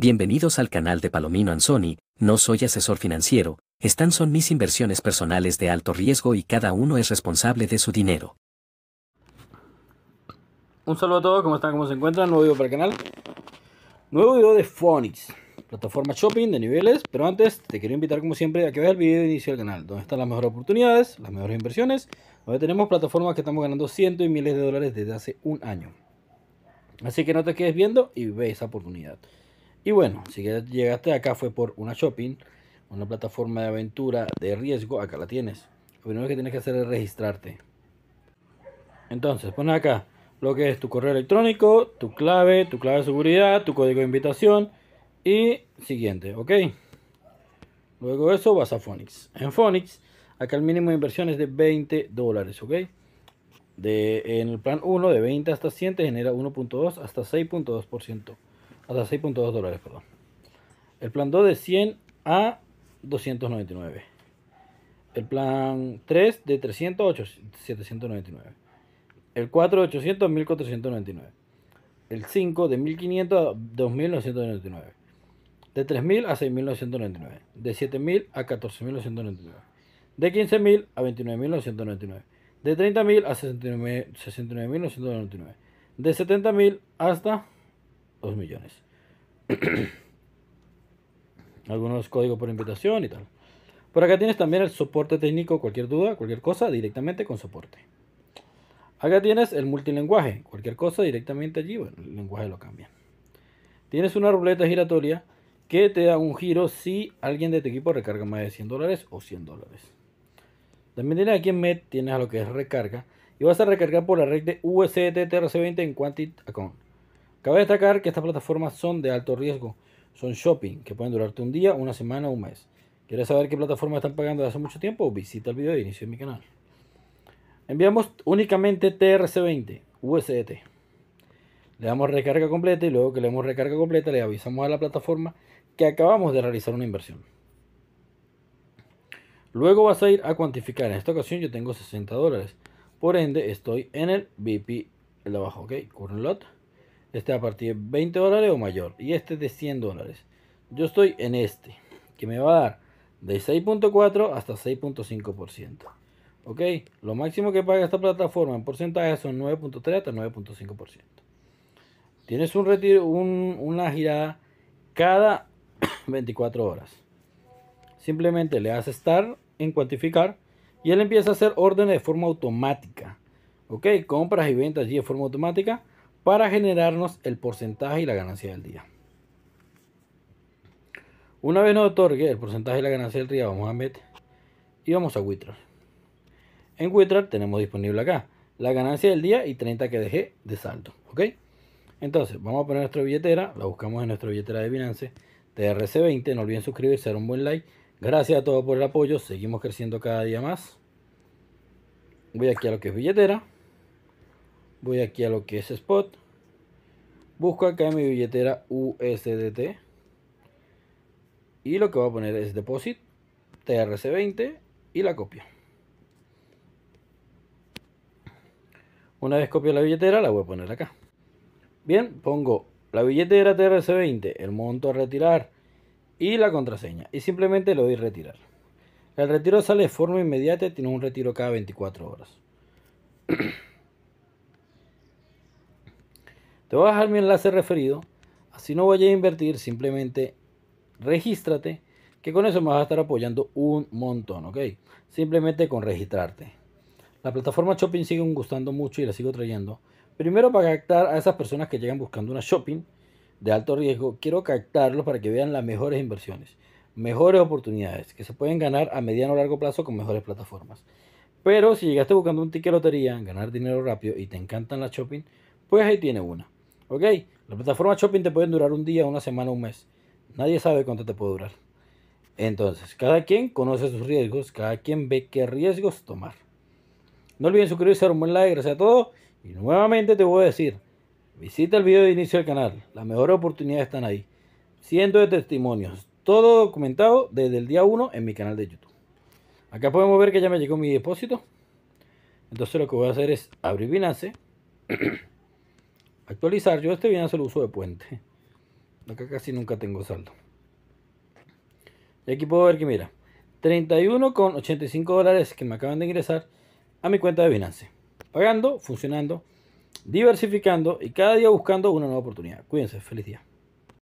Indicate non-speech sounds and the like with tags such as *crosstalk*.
Bienvenidos al canal de Palomino Anzoni, no soy asesor financiero, están son mis inversiones personales de alto riesgo y cada uno es responsable de su dinero. Un saludo a todos, ¿cómo están? ¿Cómo se encuentran? Nuevo video para el canal. Nuevo video de Phonics, plataforma shopping de niveles, pero antes te quiero invitar como siempre a que veas el video de inicio del canal, donde están las mejores oportunidades, las mejores inversiones, donde tenemos plataformas que estamos ganando cientos y miles de dólares desde hace un año. Así que no te quedes viendo y ve esa oportunidad. Y bueno, si llegaste acá fue por una shopping, una plataforma de aventura de riesgo, acá la tienes. Lo primero que tienes que hacer es registrarte. Entonces, pones acá lo que es tu correo electrónico, tu clave, tu clave de seguridad, tu código de invitación y siguiente, ¿ok? Luego de eso vas a Phonix. En Phonix, acá el mínimo de inversión es de 20 dólares, ¿ok? De, en el plan 1, de 20 hasta 100 genera 1.2 hasta 6.2% hasta 6.2 dólares, perdón. El plan 2 de 100 a 299. El plan 3 de 300 a 799. El 4 de 800 a 1499. El 5 de 1500 a 2999. De 3000 a 6999. De 7000 a 14999. De 15000 a 29999. De 30000 a 69999. De 70000 hasta 2 millones. *clears throat* Algunos códigos por invitación y tal. Por acá tienes también el soporte técnico, cualquier duda, cualquier cosa, directamente con soporte. Acá tienes el multilinguaje cualquier cosa directamente allí, el lenguaje lo cambia. Tienes una ruleta giratoria que te da un giro si alguien de tu equipo recarga más de 100 dólares o 100 dólares. También tienes aquí en MED, tienes lo que es recarga. Y vas a recargar por la red de USDT TRC20 en Quantity Account. Cabe destacar que estas plataformas son de alto riesgo, son shopping, que pueden durarte un día, una semana o un mes. ¿Quieres saber qué plataformas están pagando desde hace mucho tiempo? Visita el video de inicio de mi canal. Enviamos únicamente TRC20, USDT. Le damos recarga completa y luego que le damos recarga completa le avisamos a la plataforma que acabamos de realizar una inversión. Luego vas a ir a cuantificar. En esta ocasión yo tengo 60 dólares. Por ende estoy en el BP, el de abajo, ok, un lot. Este a partir de 20 dólares o mayor. Y este de 100 dólares. Yo estoy en este, que me va a dar de 6.4 hasta 6.5%. ¿Ok? Lo máximo que paga esta plataforma en porcentaje son 9.3 hasta 9.5%. Tienes un retiro, una girada cada 24 *clears throat* horas. Simplemente le haces estar en cuantificar y él empieza a hacer órdenes de forma automática. ¿Ok? Compras y ventas allí de forma automática para generarnos el porcentaje y la ganancia del día. Una vez nos otorgue el porcentaje y la ganancia del día, vamos a MET y vamos a Withdraw En Withdraw tenemos disponible acá la ganancia del día y 30 que dejé de salto, ¿ok? Entonces, vamos a poner nuestra billetera, la buscamos en nuestra billetera de Binance, TRC20. No olviden suscribirse, dar un buen like. Gracias a todos por el apoyo, seguimos creciendo cada día más. Voy aquí a lo que es billetera. Voy aquí a lo que es Spot. Busco acá mi billetera USDT. Y lo que voy a poner es Deposit, TRC20 y la copio. Una vez copio la billetera, la voy a poner acá. Bien, pongo la billetera TRC20, el monto a retirar y la contraseña. Y simplemente le doy retirar. El retiro sale de forma inmediata tiene un retiro cada 24 horas. *clears throat* Te voy a dejar mi enlace referido, así no voy a invertir, simplemente regístrate, que con eso me vas a estar apoyando un montón, ¿ok? Simplemente con registrarte. La plataforma Shopping sigue gustando mucho y la sigo trayendo. Primero para captar a esas personas que llegan buscando una Shopping de alto riesgo, quiero captarlos para que vean las mejores inversiones, mejores oportunidades que se pueden ganar a mediano o largo plazo con mejores plataformas. Pero si llegaste buscando un ticket lotería, ganar dinero rápido y te encantan las shopping, pues ahí tiene una. ¿Ok? la plataforma shopping te pueden durar un día, una semana, un mes. Nadie sabe cuánto te puede durar. Entonces, cada quien conoce sus riesgos, cada quien ve qué riesgos tomar. No olviden suscribirse, dar un buen like, gracias a todos. Y nuevamente te voy a decir, visita el video de inicio del canal, las mejores oportunidades están ahí. Cientos de testimonios, todo documentado desde el día 1 en mi canal de YouTube. Acá podemos ver que ya me llegó mi depósito. Entonces lo que voy a hacer es abrir Binance. *clears throat* Actualizar, yo este bien hacer uso de puente. Acá casi nunca tengo saldo. Y aquí puedo ver que mira, 31,85 dólares que me acaban de ingresar a mi cuenta de Binance. Pagando, funcionando, diversificando y cada día buscando una nueva oportunidad. Cuídense, feliz día.